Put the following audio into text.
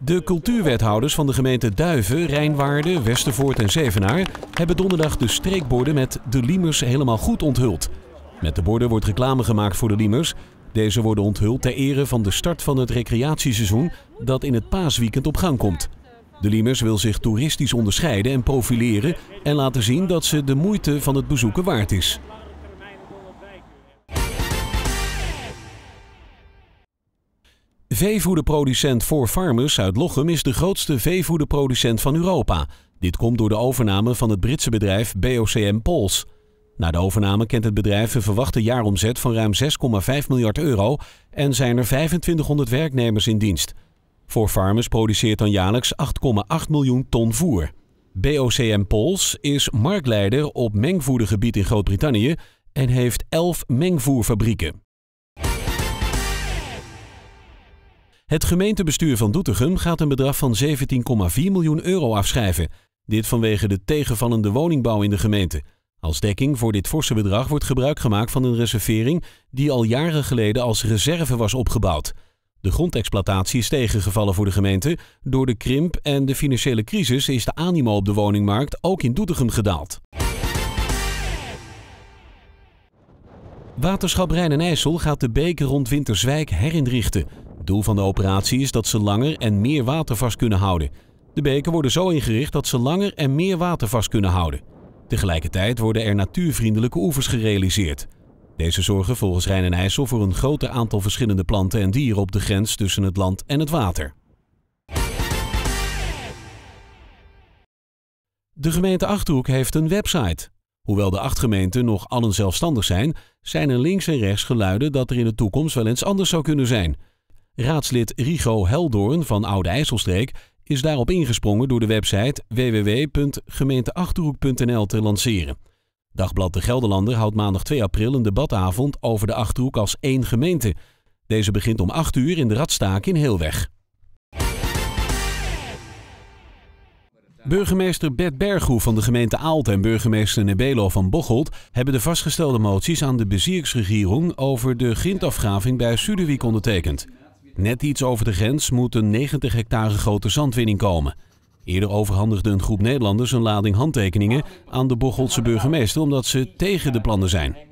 De cultuurwethouders van de gemeente Duiven, Rijnwaarden, Westervoort en Zevenaar hebben donderdag de streekborden met de Liemers helemaal goed onthuld. Met de borden wordt reclame gemaakt voor de Liemers. Deze worden onthuld ter ere van de start van het recreatieseizoen dat in het paasweekend op gang komt. De Liemers wil zich toeristisch onderscheiden en profileren en laten zien dat ze de moeite van het bezoeken waard is. Veevoederproducent Voor Farmers uit Lochem is de grootste veevoederproducent van Europa. Dit komt door de overname van het Britse bedrijf BOCM Pols. Na de overname kent het bedrijf een verwachte jaaromzet van ruim 6,5 miljard euro en zijn er 2500 werknemers in dienst. Voor Farmers produceert dan jaarlijks 8,8 miljoen ton voer. BOCM Pols is marktleider op mengvoedergebied in Groot-Brittannië en heeft 11 mengvoerfabrieken. Het gemeentebestuur van Doetinchem gaat een bedrag van 17,4 miljoen euro afschrijven. Dit vanwege de tegenvallende woningbouw in de gemeente. Als dekking voor dit forse bedrag wordt gebruik gemaakt van een reservering die al jaren geleden als reserve was opgebouwd. De grondexploitatie is tegengevallen voor de gemeente. Door de krimp en de financiële crisis is de animo op de woningmarkt ook in Doetinchem gedaald. Waterschap Rijn en IJssel gaat de beek rond Winterswijk herinrichten doel van de operatie is dat ze langer en meer water vast kunnen houden. De beken worden zo ingericht dat ze langer en meer water vast kunnen houden. Tegelijkertijd worden er natuurvriendelijke oevers gerealiseerd. Deze zorgen volgens Rijn en IJssel voor een groter aantal verschillende planten en dieren op de grens tussen het land en het water. De gemeente Achterhoek heeft een website. Hoewel de acht gemeenten nog allen zelfstandig zijn, zijn er links en rechts geluiden dat er in de toekomst wel eens anders zou kunnen zijn. Raadslid Rigo Heldoorn van Oude IJsselstreek is daarop ingesprongen door de website www.gemeenteachterhoek.nl te lanceren. Dagblad De Gelderlander houdt maandag 2 april een debatavond over de Achterhoek als één gemeente. Deze begint om 8 uur in de Radstaak in Heelweg. Burgemeester Bert Berghoef van de gemeente Aalt en burgemeester Nebelo van Bocholt hebben de vastgestelde moties aan de bezirksregering over de grindafgraving bij Sudewijk ondertekend. Net iets over de grens moet een 90 hectare grote zandwinning komen. Eerder overhandigde een groep Nederlanders een lading handtekeningen aan de Bocholtse burgemeester omdat ze tegen de plannen zijn.